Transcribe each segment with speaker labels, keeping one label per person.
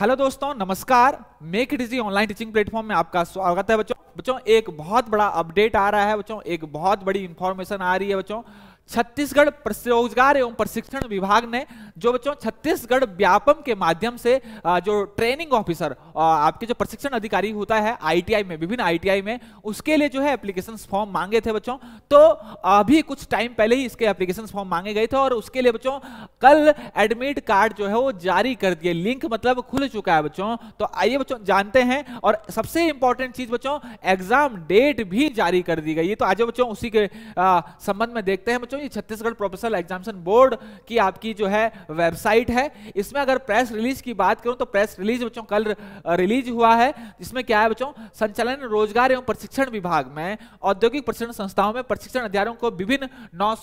Speaker 1: hello दोस्तों नमस्कार make it easy online teaching platform में आपका स्वागत है बच्चों बच्चों एक बहुत बड़ा अपडेट आ रहा है बच्चों एक बहुत बड़ी इंफॉर्मेशन आ रही है बच्चों छत्तीसगढ़ रोजगार एवं प्रशिक्षण विभाग ने जो बच्चों छत्तीसगढ़ व्यापम के माध्यम से जो ट्रेनिंग ऑफिसर आपके जो प्रशिक्षण अधिकारी होता है आईटीआई में विभिन्न आईटीआई में उसके लिए जो है एप्लीकेशन फॉर्म मांगे थे बच्चों तो अभी कुछ टाइम पहले ही इसके एप्लीकेशन फॉर्म मांगे गए थे और उसके लिए बच्चों कल एडमिट कार्ड जो है वो जारी कर दिए लिंक मतलब खुल चुका है बच्चों तो आइए बच्चों जानते हैं और सबसे इंपॉर्टेंट चीज बच्चों एग्जाम डेट भी जारी कर दी गई तो आज बच्चों उसी के संबंध में देखते हैं बच्चों बच्चों ये छत्तीसगढ़ प्रोफेशनल एग्जामिनेशन बोर्ड की आपकी जो है वेबसाइट है इसमें अगर प्रेस रिलीज की बात करूं तो प्रेस रिलीज बच्चों कल रिलीज हुआ है जिसमें क्या है बच्चों संचालन रोजगार एवं प्रशिक्षण विभाग में औद्योगिक प्रशिक्षण संस्थाओं में प्रशिक्षण अधिकारियों को विभिन्न नौ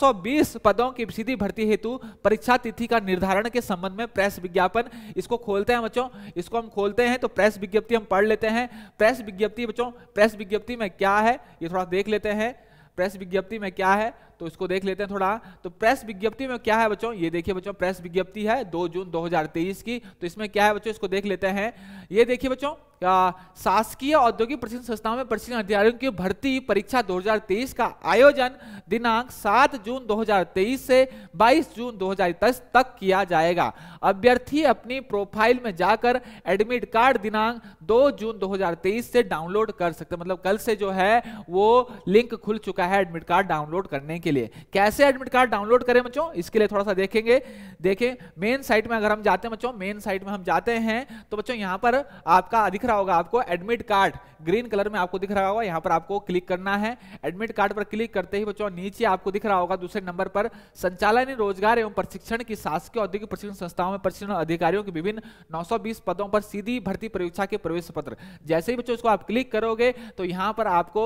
Speaker 1: पदों की सीधी भर्ती हेतु परीक्षा तिथि का निर्धारण के संबंध में प्रेस विज्ञापन इसको खोलते हैं बच्चों इसको हम खोलते हैं तो प्रेस विज्ञप्ति हम पढ़ लेते हैं प्रेस विज्ञप्ति बच्चों प्रेस विज्ञप्ति में क्या है ये थोड़ा देख लेते हैं प्रेस विज्ञप्ति में क्या है तो इसको देख लेते हैं थोड़ा तो प्रेस विज्ञप्ति में क्या है बच्चों ये देखिए बच्चों प्रेस विज्ञप्ति है दो जून 2023 की तो इसमें क्या है बच्चों इसको देख लेते हैं ये देखिए बच्चों शासकीय औद्योगिक प्रशिक्षण संस्थाओं में प्रशिक्षण अधिकारियों की भर्ती परीक्षा 2023 का आयोजन दिनांक 7 जून 2023 से 22 जून 2023 तक किया जाएगा अभ्यर्थी अपनी प्रोफाइल में जाकर एडमिट कार्ड दिनांक 2 जून 2023 से डाउनलोड कर सकते मतलब कल से जो है वो लिंक खुल चुका है एडमिट कार्ड डाउनलोड करने के लिए कैसे एडमिट कार्ड डाउनलोड करें बच्चों इसके लिए थोड़ा सा देखेंगे देखें मेन साइट में अगर हम जाते हैं बच्चों मेन साइट में हम जाते हैं तो बच्चों यहाँ पर आपका अधिक दिख रहा होगा आपको एडमिट कार्ड ग्रीन कलर में आपको दिख रहा होगा यहाँ पर आपको क्लिक करना है एडमिट कार्ड पर क्लिक करते ही बच्चों नीचे आपको दिख रहा होगा दूसरे नंबर पर संचालन रोजगार एवं प्रशिक्षण की शासकीय औद्योगिक प्रशिक्षण संस्थाओं में प्रशिक्षण अधिकारियों के विभिन्न नौ पदों पर सीधी भर्ती परीक्षा के प्रवेश पत्र जैसे ही बच्चों आप क्लिक करोगे तो यहाँ पर आपको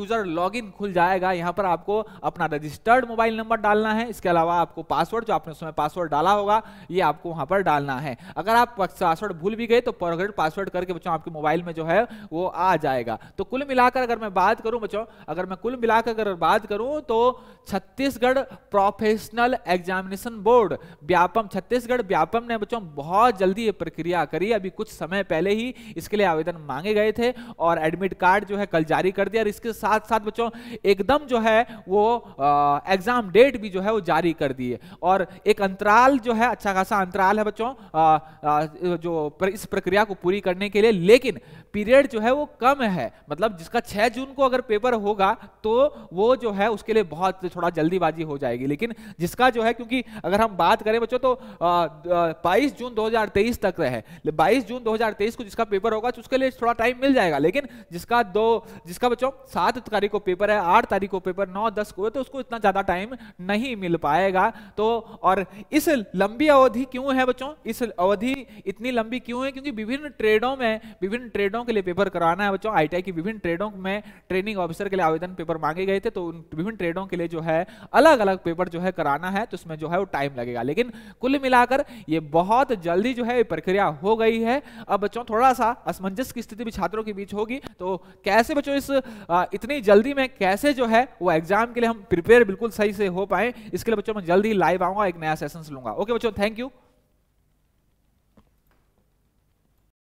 Speaker 1: यूजर लॉग खुल जाएगा यहाँ पर आपको अपना रजिस्टर्ड मोबाइल नंबर डालना है इसके अलावा आपको पासवर्ड जो आपने उसमें पासवर्ड डाला होगा ये आपको वहां पर डालना है अगर आप पासवर्ड भूल भी गए तो पासवर्ड करके करके बच्चों आपके मोबाइल में जो है वो आ जाएगा तो कुल मिलाकर अगर मैं बात करूं बच्चों अगर मैं कुल मिलाकर अगर बात करूं तो Chhattisgarh professional examination board Vyapam Chhattisgarh Vyapam ने बच्चों बहुत जल्दी ये प्रक्रिया करी अभी कुछ समय पहले ही इसके लिए आवेदन मांगे गए थे और एडमिट कार्ड जो है कल जारी कर दिया और इसके साथ साथ बच्चों एकदम जो है वो एग्जाम डेट भी जो है वो जारी कर दिए और एक अंतराल जो है अच्छा खासा अंतराल है बच्चों आ, आ, जो इस प्रक्रिया को पूरी करने के के लिए लेकिन पीरियड जो है वो कम है मतलब जिसका 6 जून को अगर पेपर होगा तो वो जो है उसके लिए बहुत थोड़ा जल्दीबाजी हो जाएगी लेकिन जिसका जो है क्योंकि अगर हम बात करें बच्चों तो बाईस जून 2023 तक रहे बाईस जून 2023 को जिसका पेपर होगा तो उसके लिए थोड़ा टाइम मिल जाएगा लेकिन जिसका दो जिसका बच्चों सात तारीख को पेपर है आठ तारीख को पेपर नौ दस को तो उसको इतना ज्यादा टाइम नहीं मिल पाएगा तो और इस लंबी अवधि क्यों है बच्चों इस अवधि इतनी लंबी क्यों है क्योंकि विभिन्न ट्रेडों में में विभिन्न ट्रेडों के लिए पेपर कराना है बच्चों आई की विभिन्न ट्रेडों में ट्रेनिंग ऑफिसर के लिए आवेदन पेपर मांगे गए थे तो उन विभिन्न ट्रेडों के लिए जो है अलग अलग पेपर जो है कराना है तो उसमें जो है वो टाइम लगेगा लेकिन कुल मिलाकर ये बहुत जल्दी जो है प्रक्रिया हो गई है अब बच्चों थोड़ा सा असमंजस की स्थिति भी छात्रों के बीच होगी तो कैसे बच्चों इस इतनी जल्दी में कैसे जो है वो एग्जाम के लिए हम प्रिपेयर बिल्कुल सही से हो पाए इसके लिए बच्चों में जल्दी लाइव आऊंगा एक नया सेशन लूंगा ओके बच्चों थैंक यू